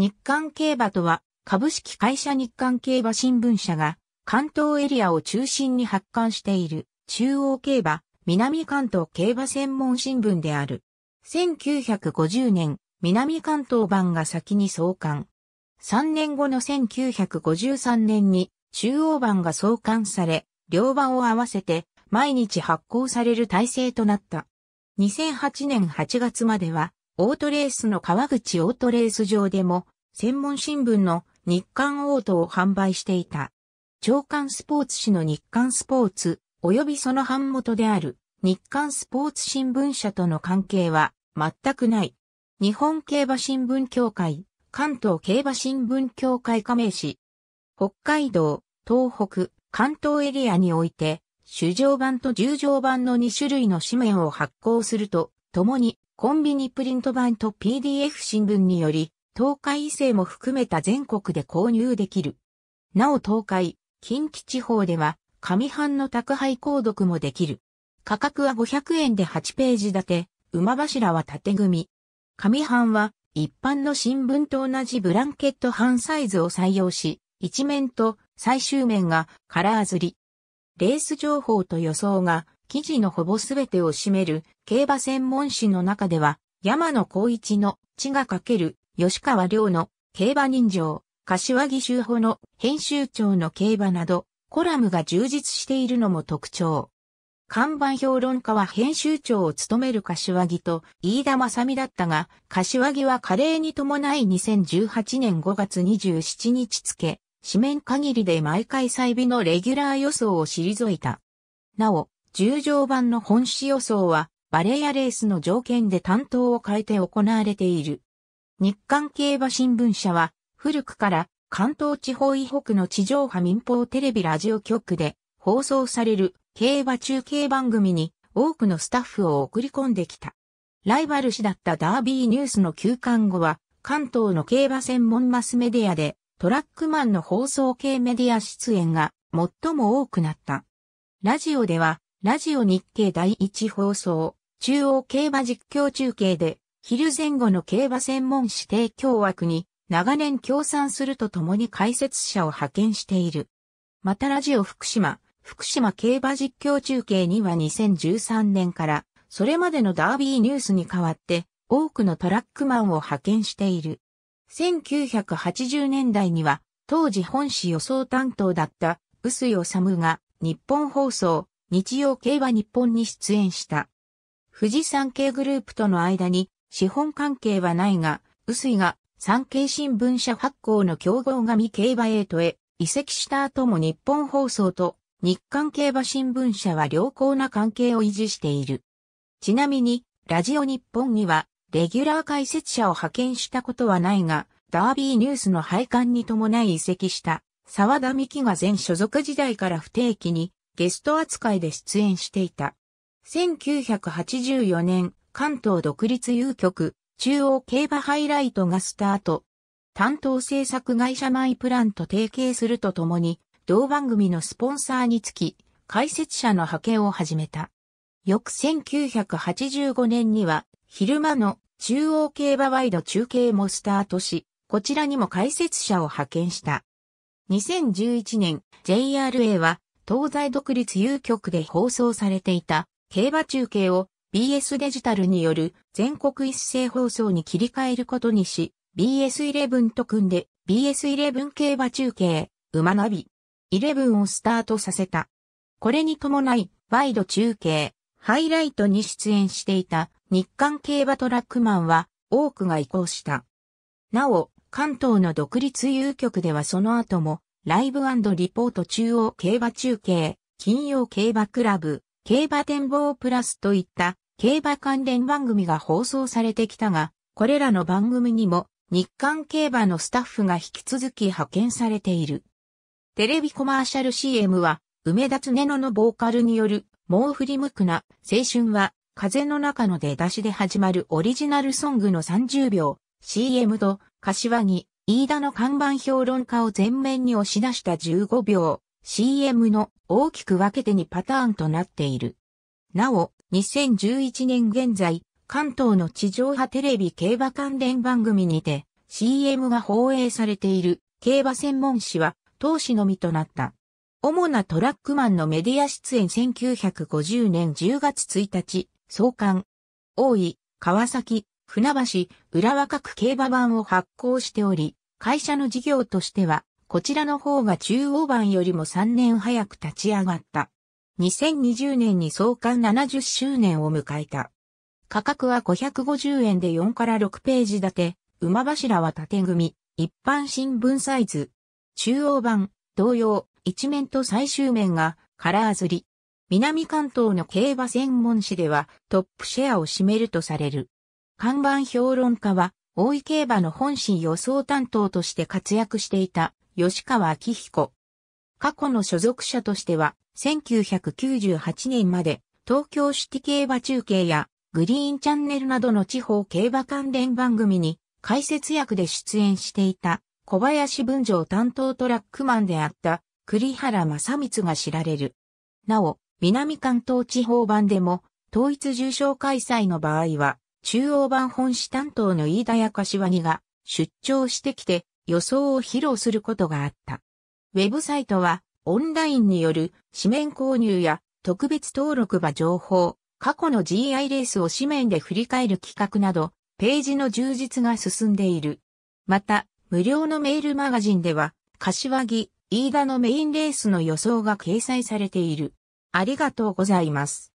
日刊競馬とは、株式会社日刊競馬新聞社が、関東エリアを中心に発刊している、中央競馬、南関東競馬専門新聞である。1950年、南関東版が先に創刊。3年後の1953年に、中央版が創刊され、両版を合わせて、毎日発行される体制となった。2008年8月までは、オートレースの川口オートレース場でも、専門新聞の日刊オートを販売していた。長官スポーツ紙の日刊スポーツ、及びその版元である日刊スポーツ新聞社との関係は全くない。日本競馬新聞協会、関東競馬新聞協会加盟し、北海道、東北、関東エリアにおいて、主上版と重条版の2種類の紙面を発行すると、ともにコンビニプリント版と PDF 新聞により、東海異性も含めた全国で購入できる。なお東海、近畿地方では、紙版の宅配購読もできる。価格は500円で8ページ立て、馬柱は縦組。紙版は、一般の新聞と同じブランケット版サイズを採用し、一面と最終面がカラー刷り。レース情報と予想が記事のほぼすべてを占める競馬専門誌の中では、山野光一の地がかける吉川亮の競馬人情、柏木修保の編集長の競馬など、コラムが充実しているのも特徴。看板評論家は編集長を務める柏木と飯田正美だったが、柏木は加齢に伴い2018年5月27日付、紙面限りで毎回再びのレギュラー予想を退いた。なお、十条版の本誌予想は、バレエアレースの条件で担当を変えて行われている。日刊競馬新聞社は、古くから関東地方以北の地上波民放テレビラジオ局で放送される競馬中継番組に多くのスタッフを送り込んできた。ライバル誌だったダービーニュースの休刊後は、関東の競馬専門マスメディアで、トラックマンの放送系メディア出演が最も多くなった。ラジオでは、ラジオ日経第一放送、中央競馬実況中継で、昼前後の競馬専門指定協枠に、長年協賛するとともに解説者を派遣している。またラジオ福島、福島競馬実況中継には2013年から、それまでのダービーニュースに代わって、多くのトラックマンを派遣している。1980年代には、当時本市予想担当だった、臼井治が、日本放送、日曜競馬日本に出演した。富士山系グループとの間に資本関係はないが、薄井が産経新聞社発行の競合紙競馬エイトへ移籍した後も日本放送と日刊競馬新聞社は良好な関係を維持している。ちなみに、ラジオ日本にはレギュラー解説者を派遣したことはないが、ダービーニュースの廃刊に伴い移籍した沢田美希が前所属時代から不定期にゲスト扱いで出演していた。1984年、関東独立遊局、中央競馬ハイライトがスタート。担当制作会社マイプランと提携するとともに、同番組のスポンサーにつき、解説者の派遣を始めた。翌1985年には、昼間の中央競馬ワイド中継もスタートし、こちらにも解説者を派遣した。2011年、JRA は東西独立有局で放送されていた競馬中継を BS デジタルによる全国一斉放送に切り替えることにし、BS11 と組んで BS11 競馬中継、馬ナビ、11をスタートさせた。これに伴い、ワイド中継、ハイライトに出演していた日韓競馬トラックマンは多くが移行した。なお、関東の独立有局ではその後もライブリポート中央競馬中継、金曜競馬クラブ、競馬展望プラスといった競馬関連番組が放送されてきたが、これらの番組にも日韓競馬のスタッフが引き続き派遣されている。テレビコマーシャル CM は、梅田ねののボーカルによる、もう振り向くな、青春は、風の中の出だしで始まるオリジナルソングの30秒、CM と、柏木、飯田の看板評論家を前面に押し出した15秒、CM の大きく分けてにパターンとなっている。なお、2011年現在、関東の地上波テレビ競馬関連番組にて CM が放映されている競馬専門誌は当誌のみとなった。主なトラックマンのメディア出演1950年10月1日、創刊。大井、川崎、船橋、浦和各競馬版を発行しており、会社の事業としては、こちらの方が中央版よりも3年早く立ち上がった。2020年に創刊70周年を迎えた。価格は550円で4から6ページ立て、馬柱は縦組、一般新聞サイズ。中央版、同様、一面と最終面がカラー刷り。南関東の競馬専門誌ではトップシェアを占めるとされる。看板評論家は大井競馬の本心予想担当として活躍していた吉川明彦。過去の所属者としては、1998年まで東京シティ競馬中継やグリーンチャンネルなどの地方競馬関連番組に解説役で出演していた小林文城担当トラックマンであった栗原正光が知られる。なお、南関東地方版でも統一重賞開催の場合は中央版本市担当の飯田や柏木が出張してきて予想を披露することがあった。ウェブサイトはオンラインによる紙面購入や特別登録場情報、過去の GI レースを紙面で振り返る企画など、ページの充実が進んでいる。また、無料のメールマガジンでは、柏木、飯田のメインレースの予想が掲載されている。ありがとうございます。